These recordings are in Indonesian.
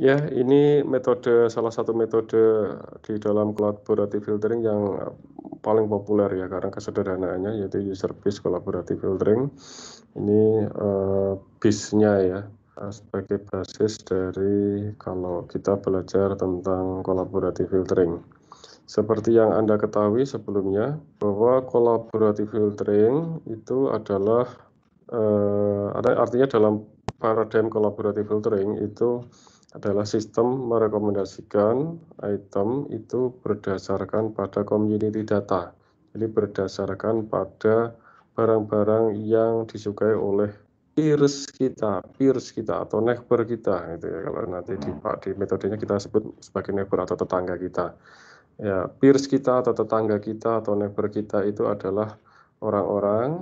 Ya, ini metode salah satu metode di dalam collaborative filtering yang eh, paling populer ya karena kesederhanaannya yaitu user based collaborative filtering. Ini uh, base-nya ya eh, sebagai basis dari kalau kita belajar tentang collaborative filtering. Seperti yang Anda ketahui sebelumnya bahwa collaborative filtering itu adalah uh, artinya dalam paradigm collaborative filtering itu adalah sistem merekomendasikan item itu berdasarkan pada community data. Jadi berdasarkan pada barang-barang yang disukai oleh peers kita, peers kita atau neighbor kita gitu ya. Kalau nanti di hmm. di metodenya kita sebut sebagai neighbor atau tetangga kita. Ya, peers kita atau tetangga kita atau neighbor kita itu adalah orang-orang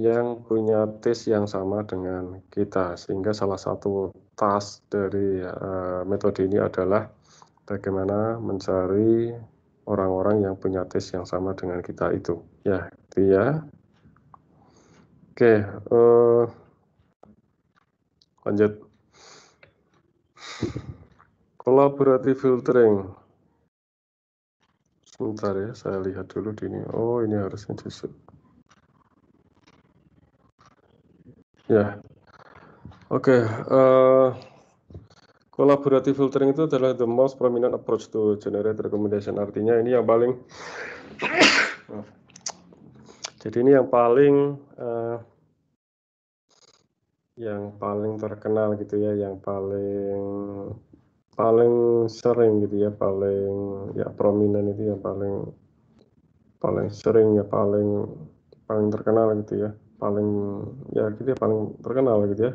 yang punya tes yang sama dengan kita sehingga salah satu task dari uh, metode ini adalah bagaimana mencari orang-orang yang punya tes yang sama dengan kita itu ya itu ya oke uh, lanjut collaborative filtering sebentar ya saya lihat dulu di ini oh ini harusnya justru Ya, oke. Okay. Uh, eh, collaborative filtering itu adalah the most prominent approach to generate recommendation. Artinya ini yang paling, jadi ini yang paling, uh, yang paling terkenal gitu ya, yang paling paling sering gitu ya, paling ya prominent itu yang paling paling sering ya paling paling terkenal gitu ya paling ya gitu ya paling terkenal gitu ya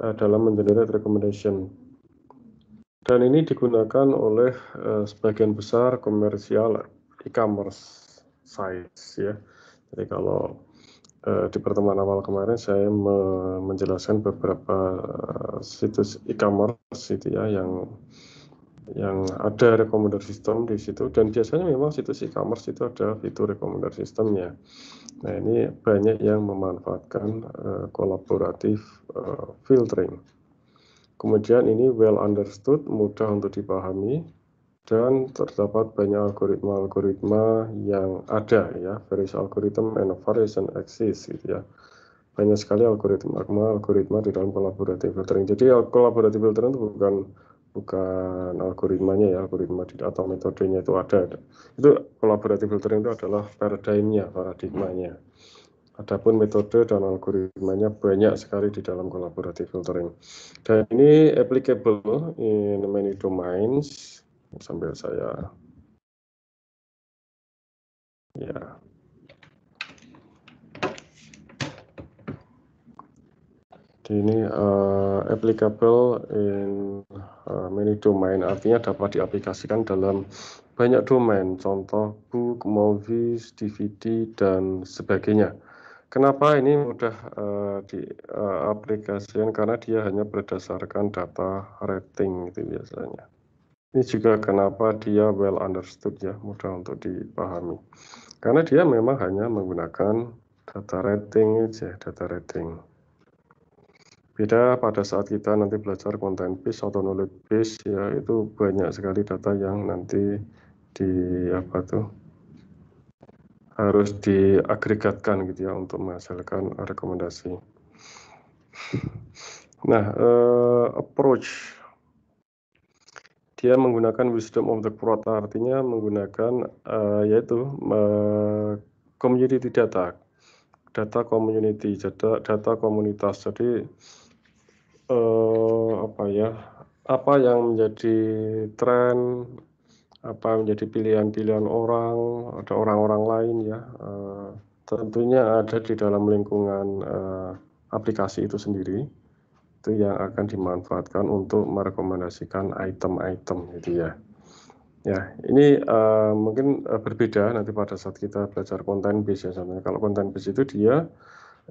eh, dalam mengenerate recommendation. Dan ini digunakan oleh uh, sebagian besar komersial e-commerce sites ya. Jadi kalau uh, di pertemuan awal kemarin saya me menjelaskan beberapa uh, situs e-commerce itu ya yang yang ada recommender system di situ dan biasanya memang situs e-commerce itu ada fitur recommender systemnya. Nah ini banyak yang memanfaatkan eh, kolaboratif uh, filtering. Kemudian ini well understood, mudah untuk dipahami dan terdapat banyak algoritma-algoritma yang ada ya, various algorithm and variation axis gitu ya banyak sekali algoritma algoritma di dalam kolaboratif filtering. Jadi kolaboratif filtering itu bukan bukan algoritmanya ya algoritma atau metodenya itu ada itu kolaboratif filtering itu adalah paradigmnya paradigmanya Adapun metode dan algoritmanya banyak sekali di dalam collaborative filtering. Dan ini applicable in many domains. Sambil saya, ya, ini uh, applicable in uh, many domain artinya dapat diaplikasikan dalam banyak domain contoh book, movies, DVD dan sebagainya. Kenapa ini mudah uh, eh, diaplikasikan uh, karena dia hanya berdasarkan data rating itu biasanya. Ini juga kenapa dia well understood ya, mudah untuk dipahami. Karena dia memang hanya menggunakan data rating aja, data rating. Beda pada saat kita nanti belajar content base atau knowledge base ya itu banyak sekali data yang nanti di apa tuh harus diagregatkan gitu ya untuk menghasilkan rekomendasi. Nah, uh, approach dia menggunakan wisdom of the crowd artinya menggunakan uh, yaitu uh, community data, data community, data komunitas. Jadi Eh, apa ya apa yang menjadi tren apa yang menjadi pilihan-pilihan orang ada orang-orang lain ya uh, tentunya ada di dalam lingkungan uh, aplikasi itu sendiri itu yang akan dimanfaatkan untuk merekomendasikan item-item gitu ya ya ini uh, mungkin uh, berbeda nanti pada saat kita belajar konten base ya kalau konten base itu dia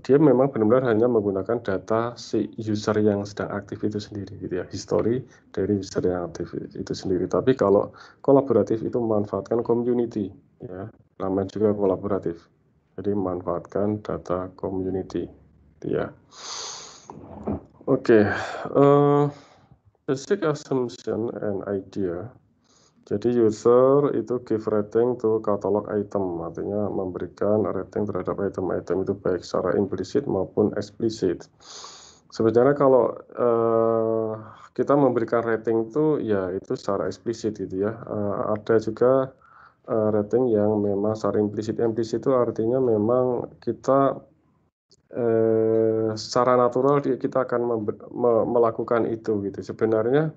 dia memang benar-benar hanya menggunakan data si user yang sedang aktif itu sendiri gitu ya history dari user yang aktif itu sendiri tapi kalau kolaboratif itu memanfaatkan community ya namanya juga kolaboratif jadi memanfaatkan data community gitu ya oke okay. uh, eh, basic assumption and idea jadi user itu give rating to catalog item, artinya memberikan rating terhadap item-item itu baik secara implisit maupun eksplisit. Sebenarnya kalau uh, kita memberikan rating itu ya itu secara eksplisit gitu ya. Uh, ada juga uh, rating yang memang secara implisit. Implisit itu artinya memang kita uh, secara natural kita akan me melakukan itu gitu. Sebenarnya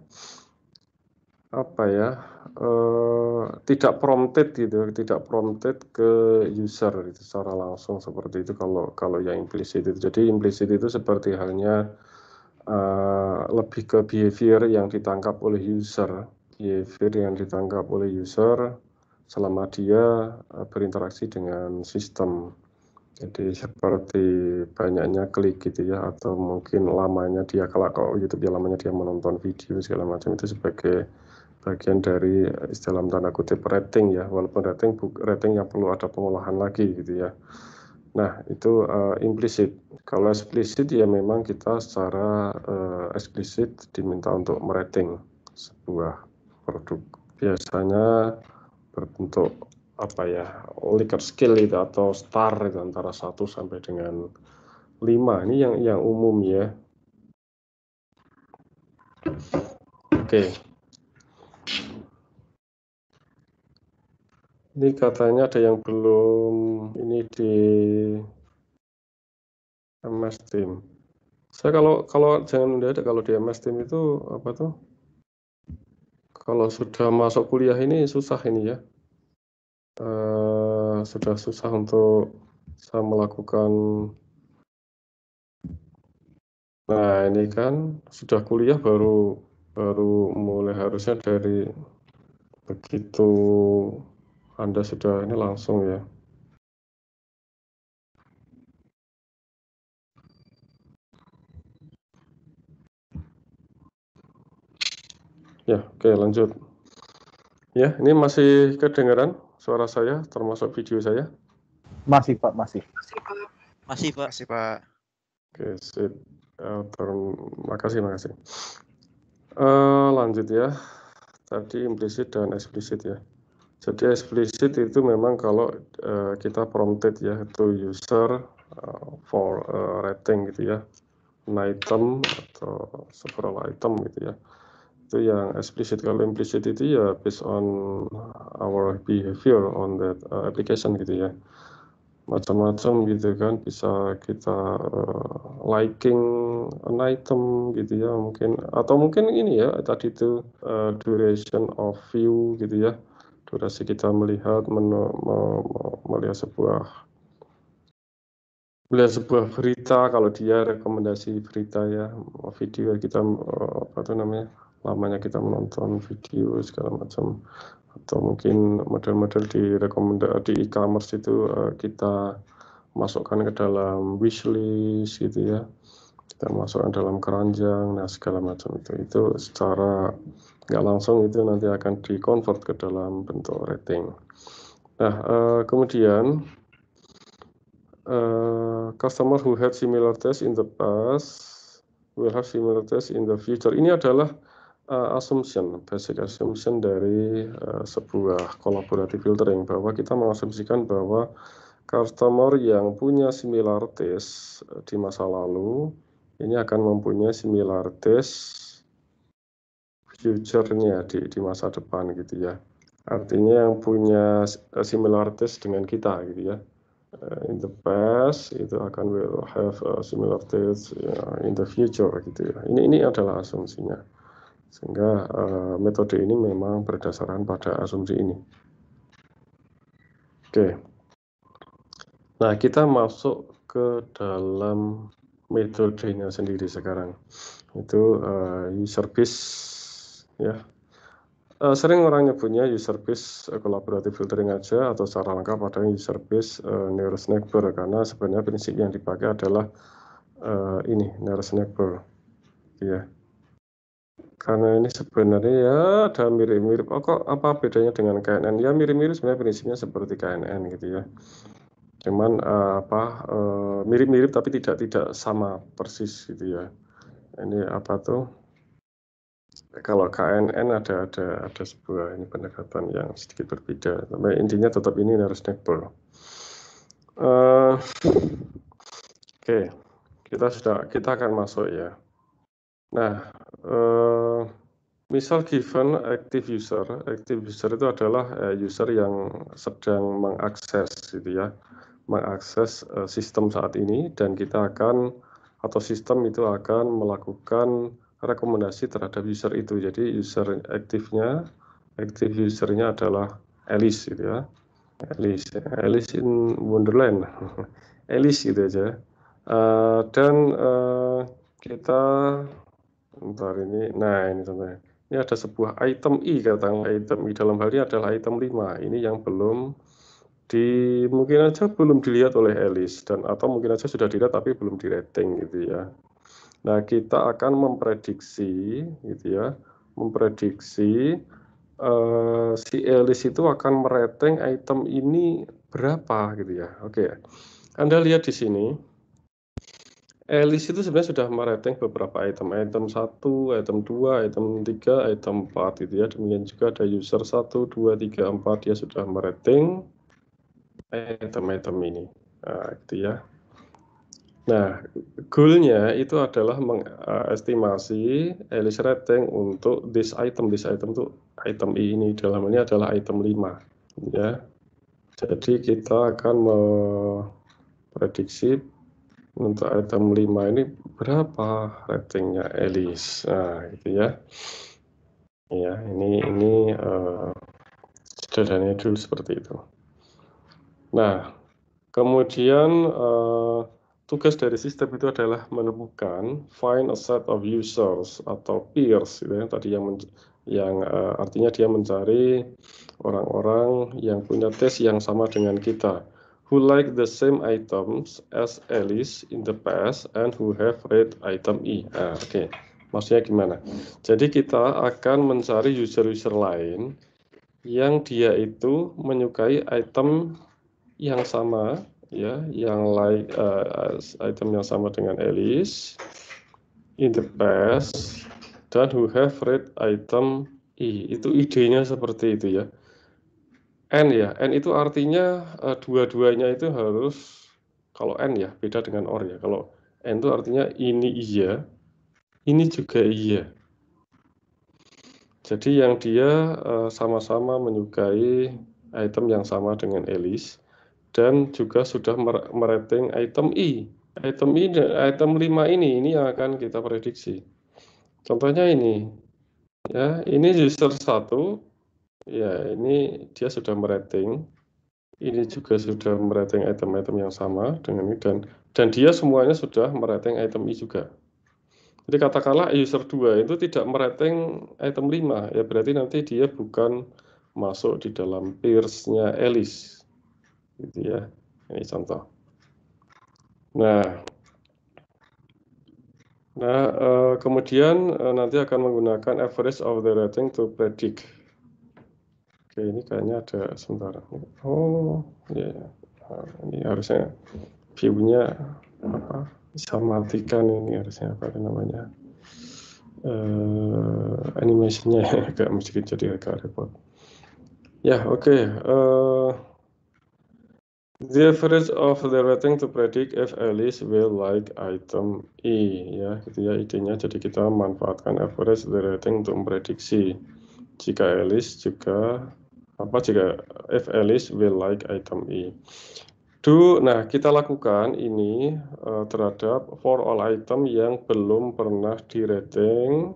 apa ya uh, tidak prompted gitu tidak prompted ke user gitu, secara langsung seperti itu kalau kalau yang implisit itu jadi implisit itu seperti halnya uh, lebih ke behavior yang ditangkap oleh user behavior yang ditangkap oleh user selama dia eh, berinteraksi dengan sistem jadi seperti banyaknya klik gitu ya atau mungkin lamanya dia kalau kalau gitu, YouTube ya lamanya dia menonton video segala macam itu sebagai bagian dari eh, istilah tanda kutip rating ya walaupun rating rating yang perlu ada pengolahan lagi gitu ya nah itu uh, implisit kalau eksplisit ya memang kita secara uh, eksplisit diminta untuk merating sebuah produk biasanya berbentuk apa ya Likert skill itu atau star itu antara 1 sampai dengan 5 ini yang yang umum ya oke okay. Ini katanya ada yang belum ini di MS Team. Saya kalau kalau jangan ada kalau di MS Team itu apa tuh? Kalau sudah masuk kuliah ini susah ini ya. Uh, sudah susah untuk saya melakukan Nah, ini kan sudah kuliah baru baru mulai harusnya dari begitu anda sudah ini langsung ya. Ya, oke lanjut. Ya, ini masih kedengaran suara saya termasuk video saya? Masih, Pak, masih. Masih, Pak. Masih, Pak. Masih, Pak. Oke, sip. Uh, ya, terima kasih, makasih. Uh, lanjut ya. Tadi implisit dan eksplisit ya. Jadi eksplisit itu memang kalau uh, kita prompted ya itu user uh, for uh, rating gitu ya, an item atau several item gitu ya. Itu yang eksplisit Kalau implicit itu ya based on our behavior on that uh, application gitu ya. Macam-macam gitu kan bisa kita uh, liking an item gitu ya mungkin atau mungkin ini ya tadi itu uh, duration of view gitu ya durasi kita melihat men, me, me, melihat sebuah melihat sebuah berita kalau dia rekomendasi berita ya video kita eh, apa itu namanya lamanya kita menonton video segala macam atau mungkin model-model di rekomendasi di e-commerce itu eh, kita masukkan ke dalam wishlist gitu ya kita masukkan dalam keranjang nah segala macam itu itu secara nggak langsung itu nanti akan di convert ke dalam bentuk rating. Nah, uh, kemudian uh, customer who had similar test in the past will have similar test in the future. Ini adalah uh, assumption, basic assumption dari uh, sebuah collaborative filtering bahwa kita mengasumsikan bahwa customer yang punya similar test di masa lalu ini akan mempunyai similar test future-nya di, di masa depan gitu ya. Artinya yang punya similarities dengan kita gitu ya. Eh, in the past itu akan will have similarities ya, in the future gitu ya. Ini ini adalah asumsinya. Sehingga uh, metode ini memang berdasarkan pada asumsi ini. Oke. Nah, kita masuk ke dalam metodenya sendiri sekarang. Itu uh, user ya uh, sering orang nyebutnya user base uh, collaborative filtering aja atau secara lengkap ada user base uh, eh, nearest neighbor karena sebenarnya prinsip yang dipakai adalah uh, ini nearest neighbor ya yeah. karena ini sebenarnya ya ada mirip-mirip oh, kok apa bedanya dengan KNN ya mirip-mirip sebenarnya prinsipnya seperti KNN gitu ya cuman uh, apa mirip-mirip uh, tapi tidak tidak sama persis gitu ya ini apa tuh kalau KNN ada ada ada sebuah ini pendekatan yang sedikit berbeda. Tapi intinya tetap ini harus netball. Uh, Oke, okay. kita sudah kita akan masuk ya. Nah, uh, misal given active user, active user itu adalah eh, user yang sedang mengakses gitu ya, mengakses sistem saat ini dan kita akan atau sistem itu akan melakukan rekomendasi terhadap user itu. Jadi user aktifnya, aktif usernya adalah Alice gitu ya. Alice, Alice in Wonderland. Alice gitu aja. Uh, dan uh, kita bentar ini, nah ini contohnya. Ini ada sebuah item I katakan item I dalam hal ini adalah item 5. Ini yang belum di mungkin aja belum dilihat oleh Alice dan atau mungkin aja sudah dilihat tapi belum di rating gitu ya. Nah, kita akan memprediksi, gitu ya, memprediksi uh, si Elis itu akan merating item ini berapa, gitu ya. Oke, okay. Anda lihat di sini, Elis itu sebenarnya sudah merating beberapa item, item 1, item 2, item 3, item 4, gitu ya. Demikian juga ada user 1, 2, 3, 4, dia sudah merating item-item ini, nah, gitu ya. Nah, goalnya itu adalah mengestimasi elis rating untuk this item. This item itu item I ini, dalam ini adalah item 5. Ya. Jadi kita akan memprediksi untuk item 5 ini berapa ratingnya elis, Nah, gitu ya. Ya, ini ini uh, sederhananya dulu seperti itu. Nah, kemudian uh, tugas dari sistem itu adalah menemukan find a set of users atau peers gitu ya tadi yang yang uh, artinya dia mencari orang-orang yang punya tes yang sama dengan kita who like the same items as Alice in the past and who have read item E. Nah, oke. Okay. Maksudnya gimana? Jadi kita akan mencari user-user lain yang dia itu menyukai item yang sama ya yang like uh, item yang sama dengan Alice in the past dan who have read item I e. itu idenya seperti itu ya N ya N itu artinya uh, dua-duanya itu harus kalau N ya beda dengan or ya kalau N itu artinya ini iya ini juga iya jadi yang dia eh, sama-sama uh, menyukai item yang sama dengan Alice dan juga sudah merating item I. Item I item 5 ini ini yang akan kita prediksi. Contohnya ini. Ya, ini user 1. Ya, ini dia sudah merating. Ini juga sudah merating item-item yang sama dengan ini dan dan dia semuanya sudah merating item I juga. Jadi katakanlah user 2 itu tidak merating item 5, ya berarti nanti dia bukan masuk di dalam peersnya Alice gitu ya ini contoh nah nah uh, kemudian uh, nanti akan menggunakan average of the rating to predict oke ini kayaknya ada sebentar oh ya yeah. nah, ini harusnya view-nya apa bisa matikan ini harusnya apa namanya uh, eh, animasinya agak mesti jadi agak repot ya oke okay. uh, The average of the rating to predict if Alice will like item E ya gitu ya idenya jadi kita manfaatkan average the rating untuk memprediksi jika Alice juga apa jika if Alice will like item E. Do nah kita lakukan ini uh, terhadap for all item yang belum pernah di rating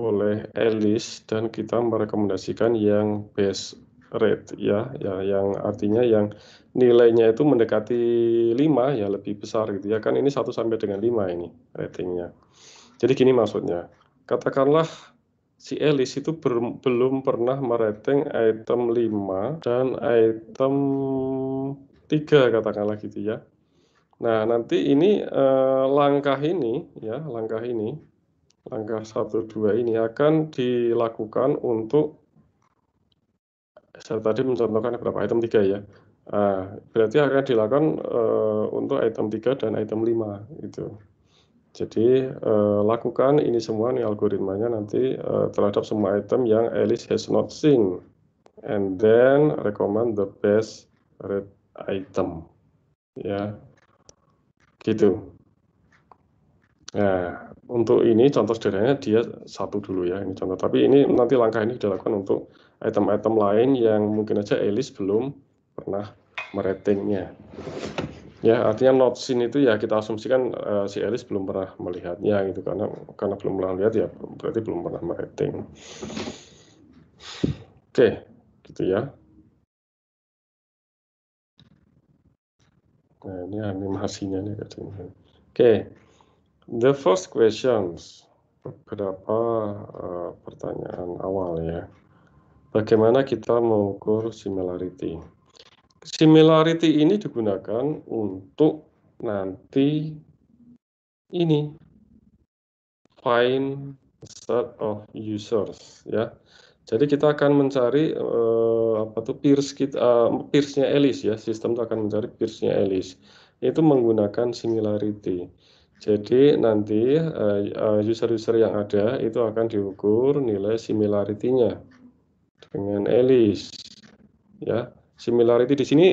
oleh Alice dan kita merekomendasikan yang best rate ya, ya yang artinya yang nilainya itu mendekati 5 ya lebih besar gitu ya. Kan ini 1 sampai dengan 5 ini ratingnya. Jadi gini maksudnya. Katakanlah si Elis itu ber, belum pernah merating item 5 dan item 3 katakanlah gitu ya. Nah, nanti ini eh, langkah ini ya, langkah ini langkah 1 2 ini akan dilakukan untuk saya tadi mencontohkan beberapa item 3 ya. Nah, berarti akan dilakukan uh, untuk item 3 dan item 5 itu. Jadi uh, lakukan ini semua nih algoritmanya nanti uh, terhadap semua item yang Alice has not seen and then recommend the best red item. Ya. Gitu. Nah, untuk ini contoh sederhananya dia satu dulu ya ini contoh, tapi ini nanti langkah ini dilakukan untuk item-item lain yang mungkin aja Elis belum pernah meratingnya. Ya, artinya not seen itu ya kita asumsikan uh, si Elis belum pernah melihatnya gitu karena karena belum pernah lihat ya berarti belum pernah merating. Oke, okay, gitu ya. Nah, ini animasinya nih katanya. Oke. Okay. The first questions. Beberapa uh, eh, pertanyaan awal ya bagaimana kita mengukur similarity. Similarity ini digunakan untuk nanti ini find set of users ya. Jadi kita akan mencari uh, apa tuh peers kita uh, eh, peersnya Alice ya. Sistem itu akan mencari peersnya Alice. Itu menggunakan similarity. Jadi nanti eh, user-user uh, yang ada itu akan diukur nilai similarity-nya dengan Elis. Ya, similarity di sini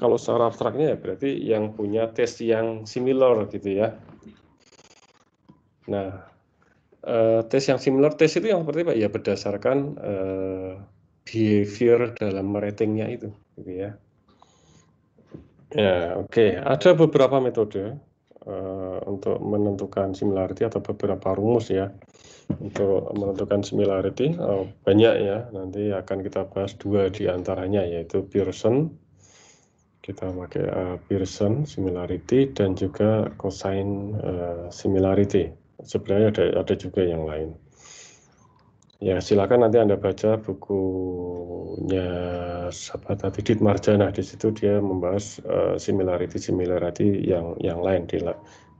kalau secara abstraknya ya berarti yang punya tes yang similar gitu ya. Nah, eh, tes yang similar tes itu yang seperti apa? Ya berdasarkan eh, behavior dalam ratingnya itu, gitu ya. Ya, oke. Okay. Ada beberapa metode Eh, untuk menentukan similarity atau beberapa rumus ya untuk menentukan similarity uh, banyak ya nanti akan kita bahas dua diantaranya yaitu Pearson kita pakai uh, Pearson similarity dan juga cosine uh, similarity sebenarnya ada ada juga yang lain. Ya, silakan nanti Anda baca bukunya siapa tadi Dit Marjana. Di situ dia membahas uh, eh, similarity similarity yang yang lain di,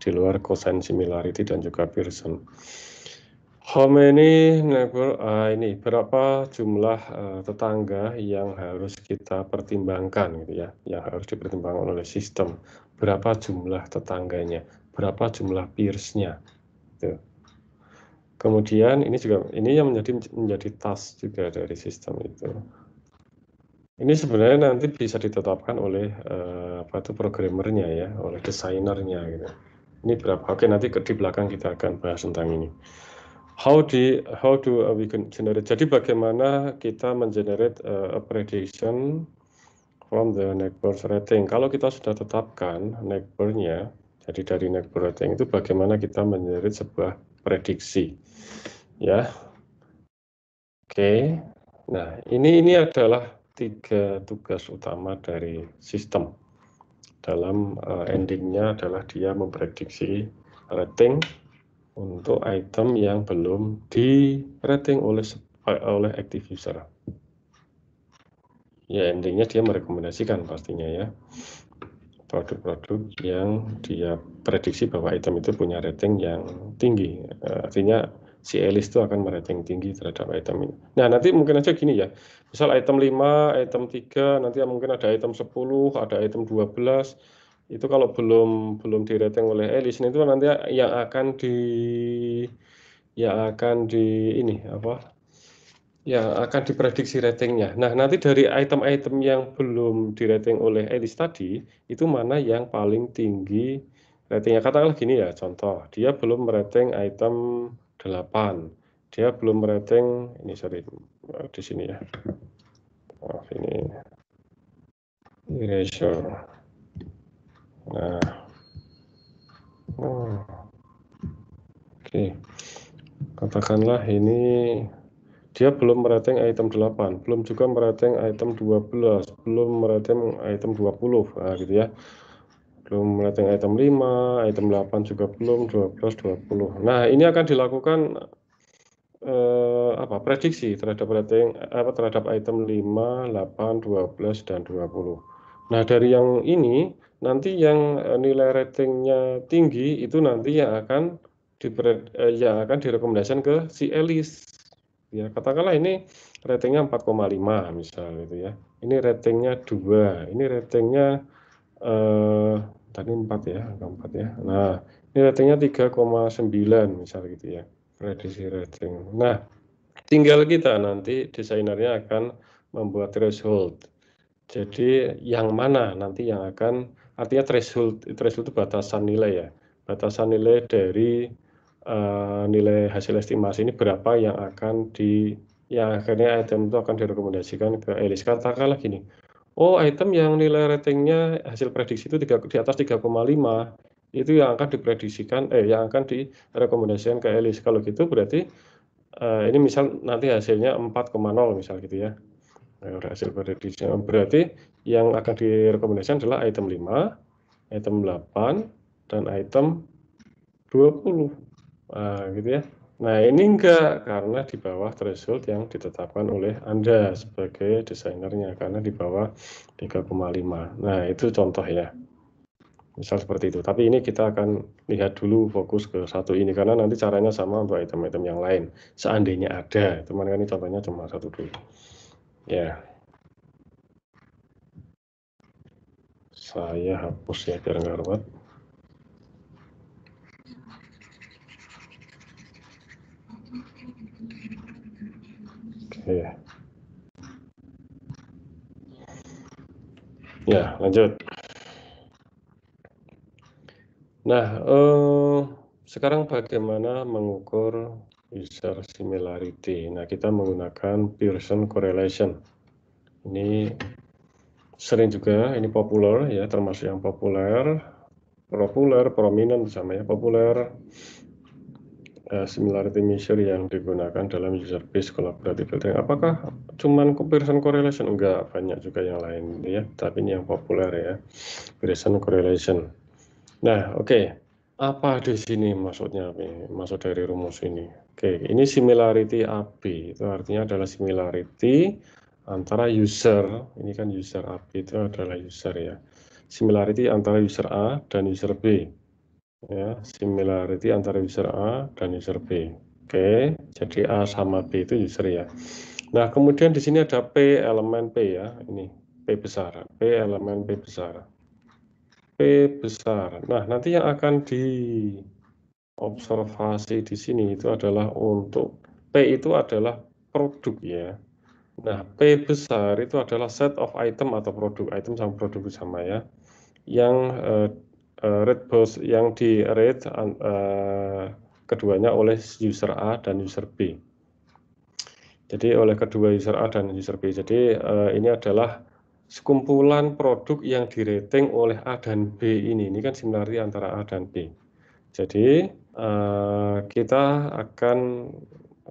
di luar cosine similarity dan juga Pearson. How many neighbor uh, eh, ini berapa jumlah uh, tetangga yang harus kita pertimbangkan gitu ya, yang harus dipertimbangkan oleh sistem. Berapa jumlah tetangganya, berapa jumlah peersnya, nya Kemudian ini juga ini yang menjadi menjadi tas juga dari sistem itu. Ini sebenarnya nanti bisa ditetapkan oleh eh, apa itu programmernya ya, oleh desainernya gitu. Ini berapa? Oke, nanti ke, di belakang kita akan bahas tentang ini. How do how do we generate? Jadi bagaimana kita mengenerate uh, a prediction from the network rating. Kalau kita sudah tetapkan neighbornya, jadi dari network rating itu bagaimana kita mengenerate sebuah prediksi. Ya. Oke. Nah, ini ini adalah tiga tugas utama dari sistem. Dalam eh, endingnya adalah dia memprediksi rating untuk item yang belum di rating oleh oleh active user. Ya, endingnya dia merekomendasikan pastinya ya produk-produk yang dia prediksi bahwa item itu punya rating yang tinggi. Eh, artinya si Elis itu akan merating tinggi terhadap item ini. Nah, nanti mungkin aja gini ya. Misal item 5, item 3, nanti mungkin ada item 10, ada item 12. Itu kalau belum belum dirating oleh Elis itu nanti yang akan di yang akan di ini apa Ya akan diprediksi ratingnya. Nah, nanti dari item-item yang belum dirating oleh Elis tadi, itu mana yang paling tinggi ratingnya? Katakanlah gini ya, contoh, dia belum merating item 8. Dia belum merating, ini sorry, di sini ya. Maaf, ini erasure. Nah, hmm. oke. Okay. Katakanlah ini dia belum merating item 8, belum juga merating item 12, belum merating item 20, nah, gitu ya. Belum merating item 5, item 8 juga belum, 12, 20. Nah, ini akan dilakukan eh, apa prediksi terhadap rating apa terhadap item 5, 8, 12 dan 20. Nah, dari yang ini nanti yang eh, nilai ratingnya tinggi itu nanti yang akan di, eh, yang akan direkomendasikan ke si Elis ya katakanlah ini ratingnya 4,5 misal gitu ya ini ratingnya dua ini ratingnya eh, tadi 4 ya angka empat ya nah ini ratingnya 3,9 misal gitu ya prediksi rating nah tinggal kita nanti desainernya akan membuat threshold jadi yang mana nanti yang akan artinya threshold threshold itu batasan nilai ya batasan nilai dari Eh, nilai hasil estimasi ini berapa yang akan di yang akhirnya item itu akan direkomendasikan ke Elis. Katakanlah gini, oh item yang nilai ratingnya hasil prediksi itu 3, di atas 3,5 itu yang akan diprediksikan, eh yang akan direkomendasikan ke Elis. Kalau gitu berarti eh, ini misal nanti hasilnya 4,0 misal gitu ya. Nah, hasil prediksi berarti yang akan direkomendasikan adalah item 5, item 8, dan item 20. Nah, gitu ya. Nah, ini enggak karena di bawah threshold yang ditetapkan oleh Anda sebagai desainernya karena di bawah 3,5. Nah, itu contoh ya. Misal seperti itu. Tapi ini kita akan lihat dulu fokus ke satu ini karena nanti caranya sama untuk item-item yang lain. Seandainya ada, teman teman ini contohnya cuma satu dulu. Ya. Saya hapus ya biar nggak ruwet. Iya. Ya, lanjut. Nah, eh, sekarang bagaimana mengukur user similarity? Nah, kita menggunakan Pearson correlation. Ini sering juga, ini populer ya, termasuk yang populer, populer, prominent sama ya, populer. Eh, similarity measure yang digunakan dalam user based collaborative filtering. Apakah cuman comparison correlation? Enggak, banyak juga yang lain ya, tapi ini yang populer ya. Comparison correlation. Nah, oke. Okay. Apa di sini maksudnya apa? Maksud dari rumus ini. Oke, okay. ini similarity AB itu artinya adalah similarity antara user, ini kan user AB itu adalah user ya. Similarity antara user A dan user B ya similarity antara user A dan user B. Oke, jadi A sama B itu user ya. Nah, kemudian di sini ada P elemen P ya, ini P besar, P elemen P besar. P besar. Nah, nanti yang akan diobservasi di sini itu adalah untuk P itu adalah produk ya. Nah, P besar itu adalah set of item atau produk. Item sama produk sama ya. Yang eh, uh, eh, read post yang di read uh, eh, keduanya oleh user A dan user B. Jadi oleh kedua user A dan user B. Jadi uh, ini adalah sekumpulan produk yang di rating oleh A dan B ini. Ini kan similar antara A dan B. Jadi uh, kita akan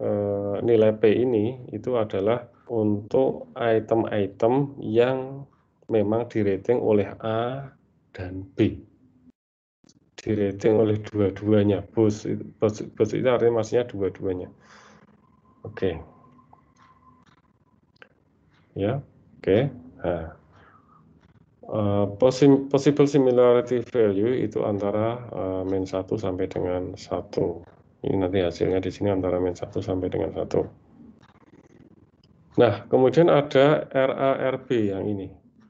uh, nilai P ini itu adalah untuk item-item yang memang di rating oleh A dan B dirating oleh dua-duanya bos bos bos itu artinya maksudnya dua-duanya oke okay. ya oke okay. nah. Uh, possible similarity value itu antara uh, min 1 sampai dengan 1. Ini nanti hasilnya di sini antara min 1 sampai dengan 1. Nah, kemudian ada RARB yang ini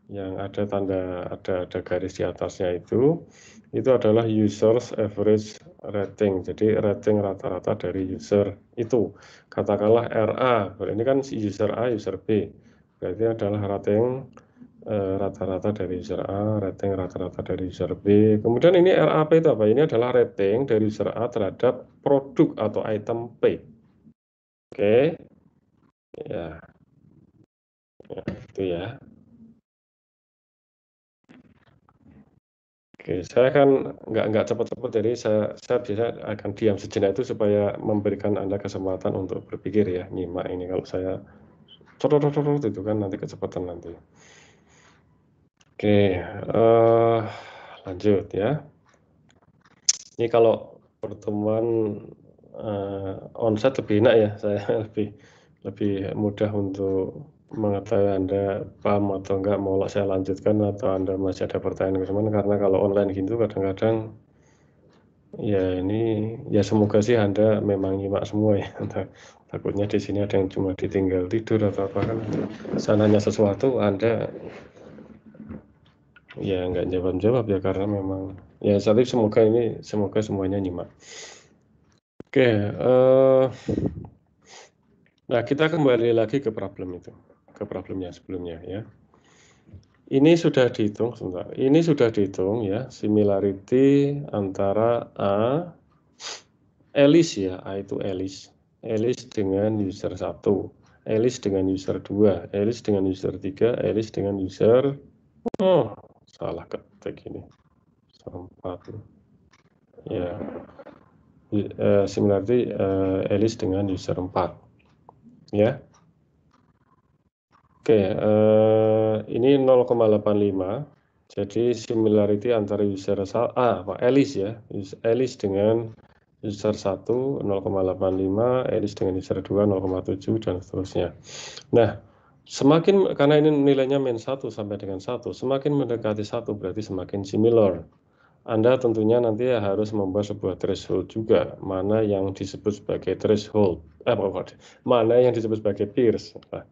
yang ada tanda ada ada garis di atasnya itu itu adalah users average rating jadi rating rata-rata dari user itu katakanlah RA ini kan si user A user B berarti adalah rating eh, rata-rata dari user A rating rata-rata dari user B kemudian ini RAP itu apa ini adalah rating dari user A terhadap produk atau item P oke okay. ya, ya itu ya Oke, saya kan nggak nggak cepat-cepat, jadi saya saya biasa akan diam sejenak itu supaya memberikan anda kesempatan untuk berpikir ya, nyimak ini kalau saya cerut itu kan nanti kecepatan nanti. Oke, uh, lanjut ya. Ini kalau pertemuan uh, onset lebih enak ya, saya lebih lebih mudah untuk mengetahui Anda paham atau enggak mau saya lanjutkan atau Anda masih ada pertanyaan teman. karena kalau online gitu kadang-kadang ya ini ya semoga sih Anda memang nyimak semua ya takutnya di sini ada yang cuma ditinggal tidur atau apa kan Sananya sesuatu Anda ya enggak jawab-jawab ya karena memang ya tapi semoga ini semoga semuanya nyimak oke okay, uh, eh, nah kita kembali lagi ke problem itu ke problemnya sebelumnya ya. Ini sudah dihitung sebentar. Ini sudah dihitung ya, similarity antara A elis ya, A itu elis elis dengan user 1, elis dengan user 2, elis dengan user 3, elis dengan user Oh, salah ketik ini. Sempat. Ya. Eh, similarity eh, elis dengan user 4. Ya. Oke, uh, ini 0,85. Jadi similarity antara user ah, Pak Alice ya, Alice dengan user 1 0,85, Alice dengan user 2 0,7 dan seterusnya. Nah, semakin karena ini nilainya min 1 sampai dengan 1, semakin mendekati 1 berarti semakin similar. Anda tentunya nanti harus membuat sebuah threshold juga, mana yang disebut sebagai threshold, eh, mana yang disebut sebagai peers. Nah,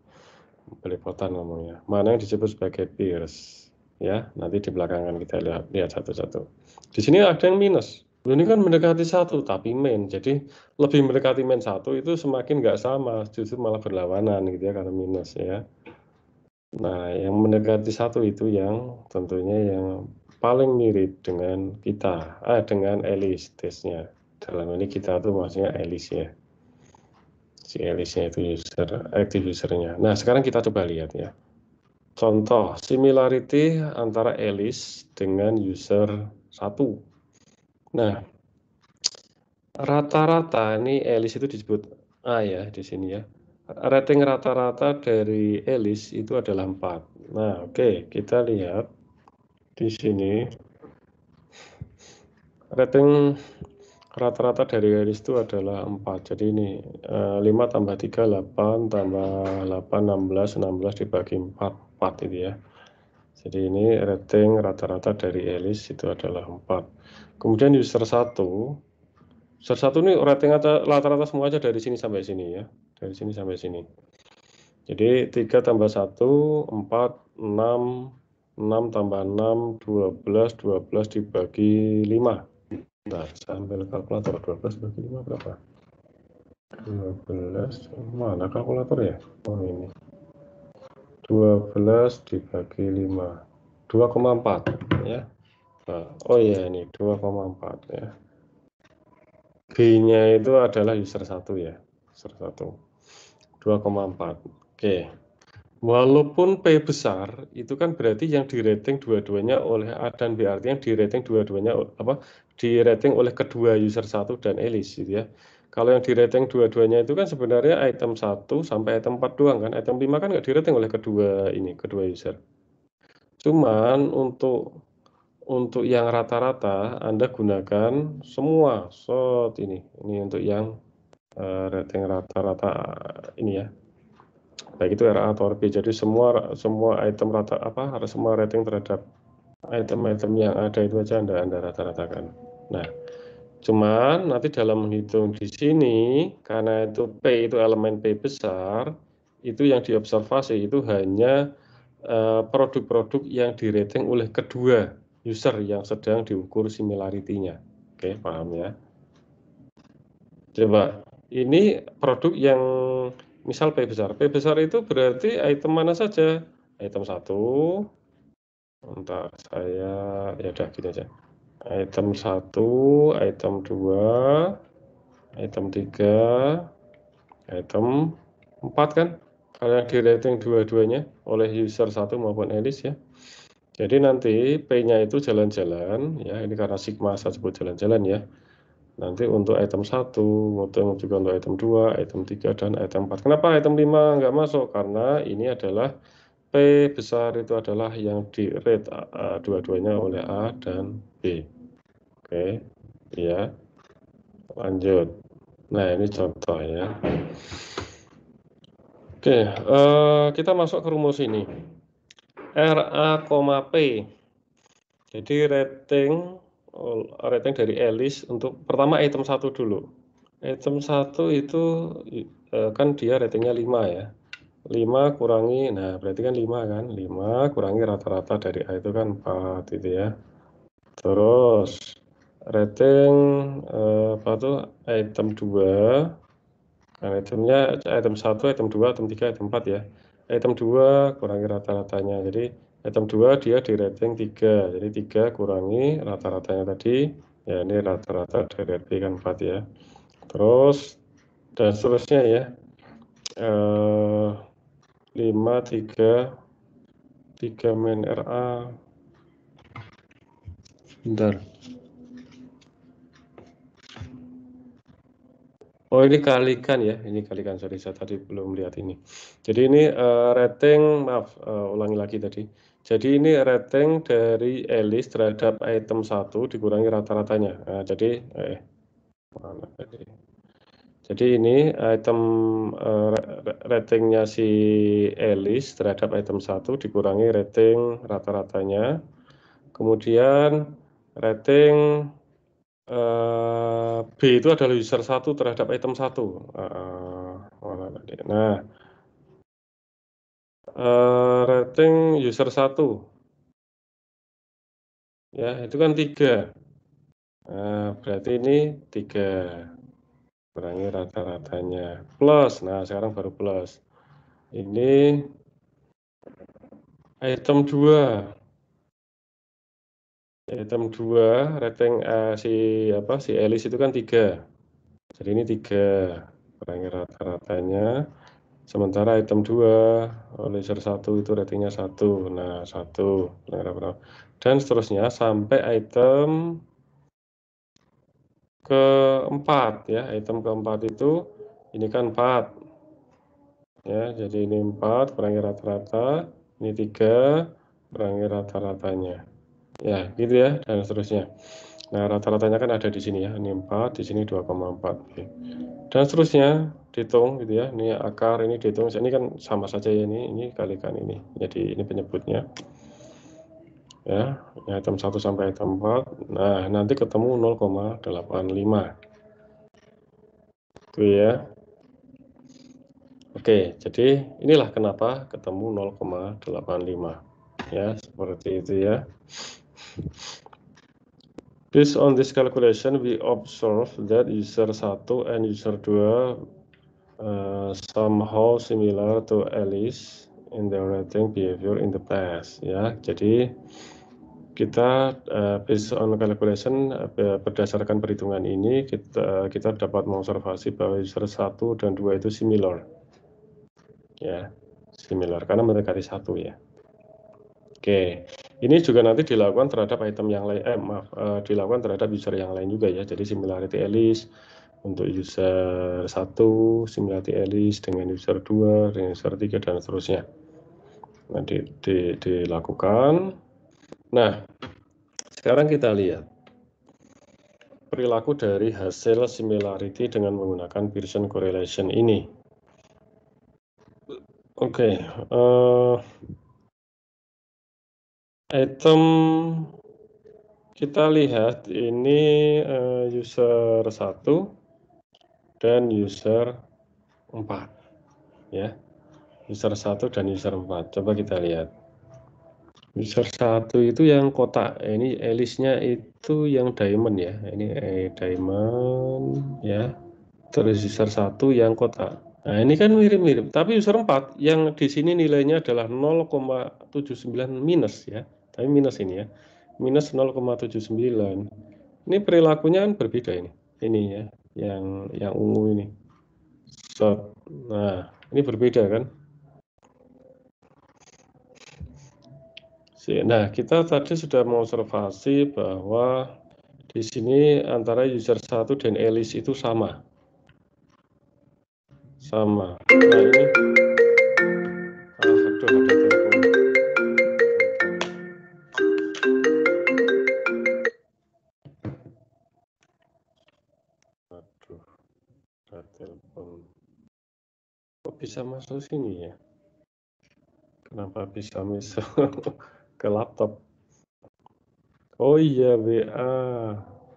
belepotan ngomongnya. Mana yang disebut sebagai peers? Ya, nanti di belakangan kita lihat lihat satu-satu. Di sini ada yang minus. Ini kan mendekati satu tapi main, jadi lebih mendekati main satu itu semakin nggak sama, justru malah berlawanan gitu ya karena minus ya. Nah, yang mendekati satu itu yang tentunya yang paling mirip dengan kita, ah dengan elis tesnya. Dalam ini kita tuh maksudnya elis ya si alice itu user, active usernya. Nah, sekarang kita coba lihat ya. Contoh, similarity antara Alice dengan user satu. Nah, rata-rata ini Alice itu disebut A ya di sini ya. Rating rata-rata dari Alice itu adalah 4. Nah, oke, okay, kita lihat di sini rating rata-rata dari garis itu adalah 4. Jadi ini 5 eh, tambah 3, 8, tambah 8, 16, 16 dibagi 4, 4 itu ya. Jadi ini rating rata-rata dari Elis itu adalah 4. Kemudian user 1, user 1 ini rating rata-rata semua aja dari sini sampai sini ya. Dari sini sampai sini. Jadi 3 tambah 1, 4, 6, 6 tambah 6, 12, 12 dibagi 5. Nah, ambil kalkulator 12 bagi 5 berapa? 12 mana kalkulator ya? Oh ini. 12 dibagi 5. 2,4 ya. Nah, oh iya ini 2,4 ya. b nya itu adalah user 1 ya. User 1. 2,4. Oke. Walaupun P besar, itu kan berarti yang di rating dua-duanya oleh A dan B, artinya di rating dua-duanya apa? di rating oleh kedua user satu dan Elis, gitu ya. Kalau yang di rating dua-duanya itu kan sebenarnya item 1 sampai item 4 doang kan. Item 5 kan nggak di rating oleh kedua ini, kedua user. Cuman untuk untuk yang rata-rata Anda gunakan semua shot ini. Ini untuk yang eh, rating rata-rata ini ya, baik itu RA atau RB. Jadi semua semua item rata apa harus semua rating terhadap item-item yang ada itu aja Anda Anda rata-ratakan. Nah, cuman nanti dalam menghitung di sini karena itu P itu elemen P besar, itu yang diobservasi itu hanya eh, produk-produk uh, di -produk yang oleh kedua user yang sedang diukur similarity-nya. Oke, okay, paham ya? Coba ini produk yang misal P besar. P besar itu berarti item mana saja? Item 1, entah saya, ya udah gini aja. Item 1, item 2, item 3, item 4 kan? Karena di rating dua-duanya oleh user 1 maupun Alice ya. Jadi nanti P-nya itu jalan-jalan, ya ini karena sigma saya sebut jalan-jalan ya. Nanti untuk item 1, kemudian juga untuk item 2, item 3, dan item 4. Kenapa item 5 nggak masuk? Karena ini adalah P besar itu adalah yang di rate dua-duanya oleh A dan B. Oke, ya. Lanjut. Nah, ini contoh ya. Oke, uh, kita masuk ke rumus ini. RA, P. Jadi rating Oh, rating dari Elis untuk pertama item satu dulu. Item satu itu eh, kan dia ratingnya 5 ya. 5 kurangi, nah berarti kan 5 kan, 5 kurangi rata-rata dari A itu kan 4 itu ya. Terus rating eh, apa tuh item 2 nah, itemnya item 1, item 2, item 3, item 4 ya item 2 kurangi rata-ratanya jadi Item nah, 2 dia di rating 3. Jadi 3 kurangi rata-ratanya tadi. Ya ini rata-rata dari RT kan 4 ya. Terus dan seterusnya ya. Eh, 5, 3, 3 min RA. Bentar. Oh ini kalikan ya, ini kalikan sorry saya tadi belum lihat ini. Jadi ini uh, rating, maaf uh, ulangi lagi tadi jadi ini rating dari Elis terhadap item 1 dikurangi rata-ratanya. Nah, jadi eh mana tadi? Jadi ini item uh, ratingnya si Elis terhadap item 1 dikurangi rating rata-ratanya. Kemudian rating uh, B itu adalah user 1 terhadap item 1. Uh, mana tadi? Nah, uh, rating user 1 ya itu kan 3 Nah, eh, berarti ini 3. kurangi rata-ratanya plus. Nah, sekarang baru plus. Ini item 2. Item 2 rating uh, si apa si Elis itu kan 3. Jadi ini 3, kurangi rata-ratanya Sementara item 2, laser 1 itu ratingnya 1. Nah, 1. Nah, dan seterusnya sampai item keempat ya. Item keempat itu ini kan 4. Ya, jadi ini 4 kurangi rata-rata, ini 3 kurangi rata-ratanya. Ya, gitu ya dan seterusnya. Nah, rata-ratanya kan ada di sini ya, ini 4, di sini 2,4. Okay. Dan seterusnya dihitung gitu ya. Ini akar, ini dihitung. Ini kan sama saja ya ini, ini kalikan ini. Jadi ini penyebutnya. Ya, item 1 sampai item 4. Nah, nanti ketemu 0,85. itu ya. Oke, jadi inilah kenapa ketemu 0,85. Ya, seperti itu ya. Based on this calculation, we observe that user 1 and user 2 uh, somehow similar to Alice in the rating behavior in the past. Ya, jadi kita uh, based on calculation uh, berdasarkan perhitungan ini kita uh, kita dapat mengobservasi bahwa user 1 dan 2 itu similar. Ya, similar karena mendekati satu ya. Oke. Okay. Ini juga nanti dilakukan terhadap item yang lain, eh, maaf, eh, dilakukan terhadap user yang lain juga ya. Jadi similarity alias untuk user 1, similarity alias dengan user 2, dengan user 3, dan seterusnya. Nah, di, dilakukan. Nah, sekarang kita lihat perilaku dari hasil similarity dengan menggunakan Pearson correlation ini. Oke, okay, uh, eh, item kita lihat ini eh, user 1 dan user 4 ya user 1 dan user 4 coba kita lihat user 1 itu yang kotak ini elisnya itu yang diamond ya ini eh, diamond ya terus user 1 yang kotak Nah, ini kan mirip-mirip, tapi user 4 yang di sini nilainya adalah 0,79 minus ya. 0,79 tapi minus ini ya minus 0,79 ini perilakunya kan berbeda ini ini ya yang yang ungu ini short nah ini berbeda kan nah kita tadi sudah mengobservasi bahwa di sini antara user 1 dan Alice itu sama sama nah ini bisa masuk sini ya? Kenapa bisa masuk ke laptop? Oh iya, WA.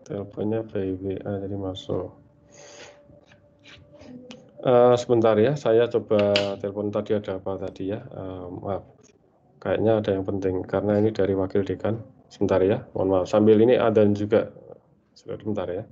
Teleponnya by WA, jadi masuk. Uh, sebentar ya, saya coba telepon tadi ada apa tadi ya. Uh, maaf, kayaknya ada yang penting karena ini dari wakil dekan. Sebentar ya, mohon maaf. Sambil ini ada juga, sebentar ya.